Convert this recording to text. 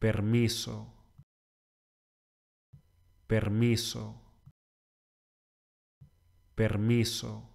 permiso, permiso, permiso.